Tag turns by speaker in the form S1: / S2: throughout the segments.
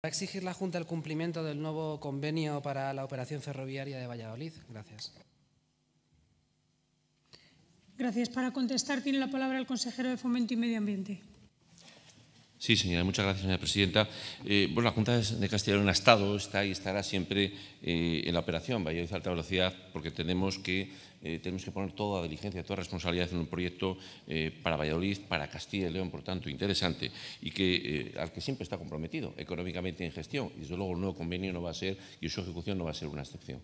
S1: Para exigir la Junta el cumplimiento del nuevo convenio para la operación ferroviaria de Valladolid. Gracias.
S2: Gracias. Para contestar tiene la palabra el consejero de Fomento y Medio Ambiente. Sí, señora, muchas gracias, señora presidenta. Eh, bueno, la Junta de Castilla y León ha estado, está y estará siempre eh, en la operación Valladolid Alta Velocidad porque tenemos que, eh, tenemos que poner toda diligencia, toda responsabilidad en un proyecto para Valladolid, para Castilla y León, por tanto, interesante y que, al que siempre está comprometido económicamente en gestión. Y desde luego el nuevo convenio no va a ser y su ejecución no va a ser una excepción.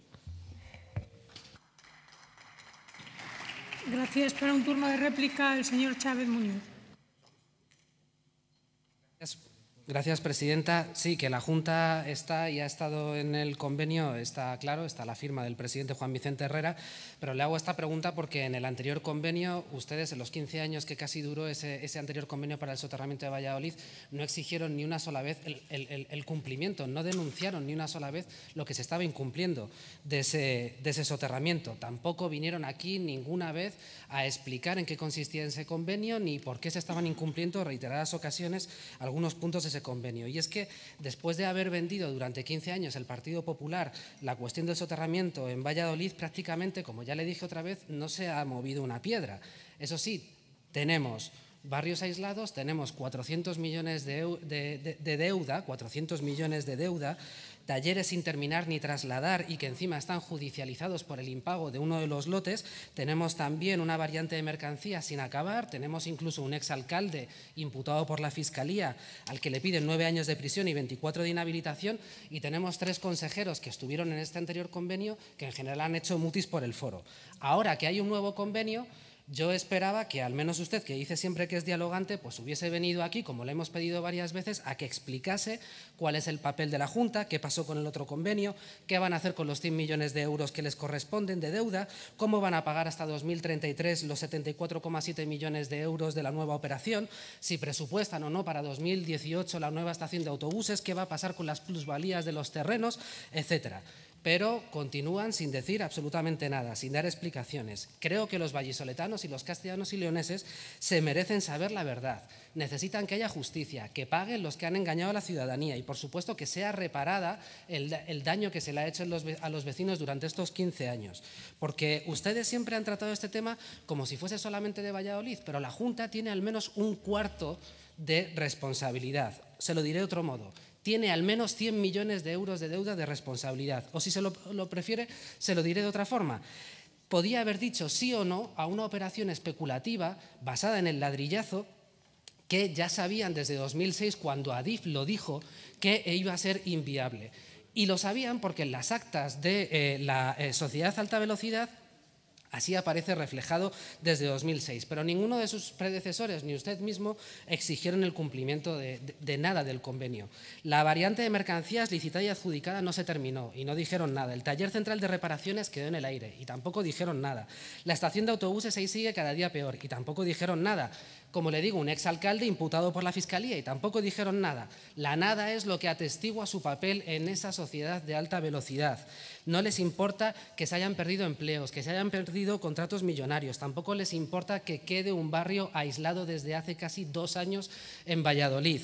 S2: Gracias. Para un turno de réplica, el señor Chávez
S1: Muñoz. Yes. Gracias, presidenta. Sí, que la Junta está y ha estado en el convenio, está claro, está la firma del presidente Juan Vicente Herrera, pero le hago esta pregunta porque en el anterior convenio, ustedes en los 15 años que casi duró ese, anterior convenio para el soterramiento de Valladolid, no exigieron ni una sola vez el, cumplimiento, no denunciaron ni una sola vez lo que se estaba incumpliendo de ese, de ese soterramiento. Tampoco vinieron aquí ninguna vez a explicar en qué consistía ese convenio ni por qué se estaban incumpliendo reiteradas ocasiones algunos puntos de convenio. Y es que después de haber vendido durante 15 años el Partido Popular la cuestión del soterramiento en Valladolid, prácticamente, como ya le dije otra vez, no se ha movido una piedra. Eso sí, tenemos barrios aislados, tenemos 400 millones de deuda, 400 millones de deuda talleres sin terminar ni trasladar y que encima están judicializados por el impago de uno de los lotes, tenemos también una variante de mercancía sin acabar, tenemos incluso un exalcalde imputado por la Fiscalía al que le piden nueve años de prisión y 24 de inhabilitación y tenemos tres consejeros que estuvieron en este anterior convenio que en general han hecho mutis por el foro. Ahora que hay un nuevo convenio, yo esperaba que al menos usted, que dice siempre que es dialogante, pues hubiese venido aquí, como le hemos pedido varias veces, a que explicase cuál es el papel de la Junta, qué pasó con el otro convenio, qué van a hacer con los 100 millones de euros que les corresponden de deuda, cómo van a pagar hasta 2033 los 74,7 millones de euros de la nueva operación, si presupuestan o no para 2018 la nueva estación de autobuses, qué va a pasar con las plusvalías de los terrenos, etcétera pero continúan sin decir absolutamente nada, sin dar explicaciones. Creo que los vallisoletanos y los castellanos y leoneses se merecen saber la verdad. Necesitan que haya justicia, que paguen los que han engañado a la ciudadanía y, por supuesto, que sea reparada el, daño que se le ha hecho a los vecinos durante estos 15 años. Porque ustedes siempre han tratado este tema como si fuese solamente de Valladolid, pero la Junta tiene al menos un cuarto de responsabilidad. Se lo diré de otro modo tiene al menos 100 millones de euros de deuda de responsabilidad. O si se lo, prefiere, se lo diré de otra forma podía haber dicho sí o no a una operación especulativa basada en el ladrillazo que ya sabían desde 2006 cuando Adif lo dijo que iba a ser inviable. Y lo sabían porque en las actas de eh, la eh, Sociedad Alta Velocidad Así aparece reflejado desde 2006. Pero ninguno de sus predecesores ni usted mismo exigieron el cumplimiento de, nada del convenio. La variante de mercancías licitada y adjudicada no se terminó y no dijeron nada. El taller central de reparaciones quedó en el aire y tampoco dijeron nada. La estación de autobuses ahí sigue cada día peor y tampoco dijeron nada como le digo, un exalcalde imputado por la Fiscalía y tampoco dijeron nada. La nada es lo que atestigua su papel en esa sociedad de alta velocidad. No les importa que se hayan perdido empleos, que se hayan perdido contratos millonarios, tampoco les importa que quede un barrio aislado desde hace casi dos años en Valladolid.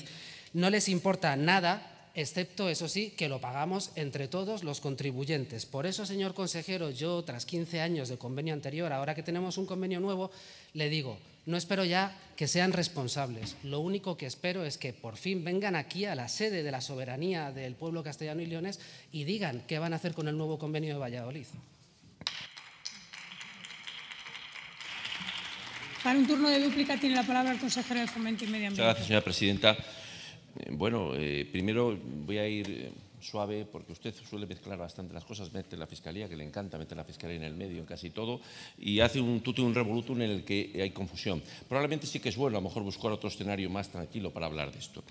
S1: No les importa nada excepto, eso sí, que lo pagamos entre todos los contribuyentes. Por eso, señor consejero, yo, tras 15 años de convenio anterior, ahora que tenemos un convenio nuevo, le digo, no espero ya que sean responsables. Lo único que espero es que por fin vengan aquí a la sede de la soberanía del pueblo castellano y leones y digan qué van a hacer con el nuevo convenio de Valladolid. Para un turno de dúplica tiene la palabra
S2: el consejero de Fomento y Medio Ambiente. Muchas gracias, señora presidenta. Eh, bueno, eh, primero voy a ir eh, suave, porque usted suele mezclar bastante las cosas, mete la fiscalía, que le encanta meter la fiscalía en el medio, en casi todo, y hace un tuto y un revolutum en el que hay confusión. Probablemente sí que es bueno, a lo mejor buscar otro escenario más tranquilo para hablar de esto.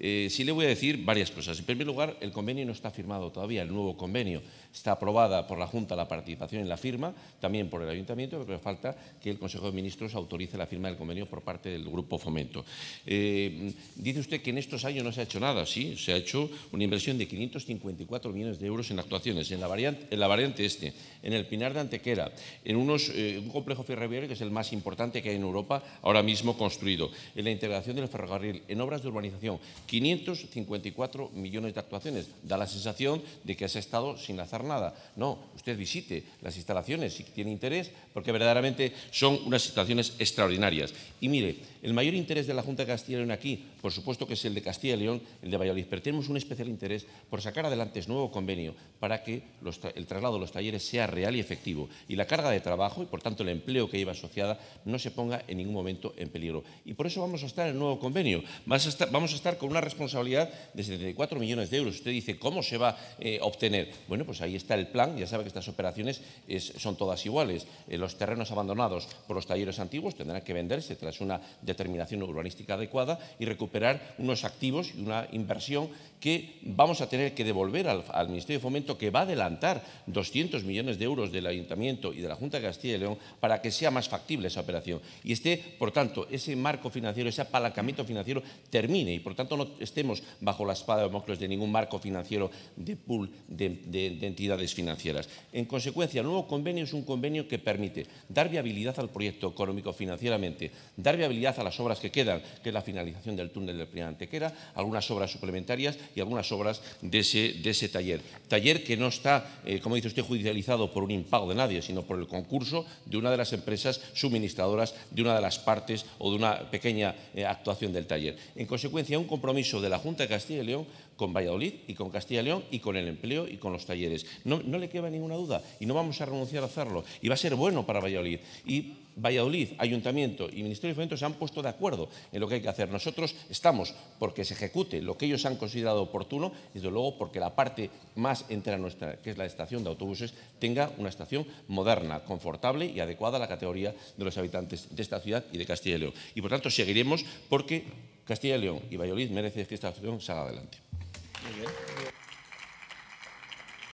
S2: Eh, sí le voy a decir varias cosas. En primer lugar, el convenio no está firmado todavía, el nuevo convenio. Está aprobada por la Junta la participación en la firma, también por el Ayuntamiento, pero falta que el Consejo de Ministros autorice la firma del convenio por parte del Grupo Fomento. Eh, dice usted que en estos años no se ha hecho nada, sí, se ha hecho una inversión de 554 millones de euros en actuaciones, en la variante, en la variante este, en el Pinar de Antequera, en eh, un complejo ferroviario que es el más importante que hay en Europa ahora mismo construido, en la integración del ferrocarril, en obras de urbanización 554 millones de actuaciones. Da la sensación de que has estado sin hacer nada. No, usted visite las instalaciones si tiene interés, porque verdaderamente son unas situaciones extraordinarias. Y mire, el mayor interés de la Junta de Castilla y León aquí, por supuesto que es el de Castilla y León, el de Valladolid, pero tenemos un especial interés por sacar adelante este nuevo convenio para que el traslado de los talleres sea real y efectivo y la carga de trabajo y, por tanto, el empleo que lleva asociada no se ponga en ningún momento en peligro. Y por eso vamos a estar en el nuevo convenio. vamos a estar con una responsabilidad de 74 millones de euros. Usted dice, ¿cómo se va eh, a obtener? Bueno, pues ahí está el plan. Ya sabe que estas operaciones son todas iguales. Eh, los terrenos abandonados por los talleres antiguos tendrán que venderse tras una determinación urbanística adecuada y recuperar unos activos y una inversión que vamos a tener que devolver al, Ministerio de Fomento, que va a adelantar 200 millones de euros del Ayuntamiento y de la Junta de Castilla y León para que sea más factible esa operación. Y este, por tanto, ese marco financiero, ese apalancamiento financiero termine y, por tanto, no estemos bajo la espada de de ningún marco financiero de pool de, entidades financieras. En consecuencia, el nuevo convenio es un convenio que permite dar viabilidad al proyecto económico financieramente, dar viabilidad a las obras que quedan, que es la finalización del túnel del Primer Antequera, algunas obras suplementarias y algunas obras de ese, taller. Taller que no está, eh, como dice usted, judicializado por un impago de nadie, sino por el concurso de una de las empresas suministradoras de una de las partes o de una pequeña eh, actuación del taller. En consecuencia, un compromiso de la Junta de Castilla y León con Valladolid y con Castilla y León y con el empleo y con los talleres. No, no le queda ninguna duda y no vamos a renunciar a hacerlo. Y va a ser bueno para Valladolid. Y Valladolid, Ayuntamiento y Ministerio de Fomento se han puesto de acuerdo en lo que hay que hacer. Nosotros estamos porque se ejecute lo que ellos han considerado oportuno y desde luego porque la parte más entera nuestra, que es la estación de autobuses, tenga una estación moderna, confortable y adecuada a la categoría de los habitantes de esta ciudad y de Castilla y León. Y por tanto seguiremos porque Castilla y León y Valladolid merecen que esta opción salga adelante.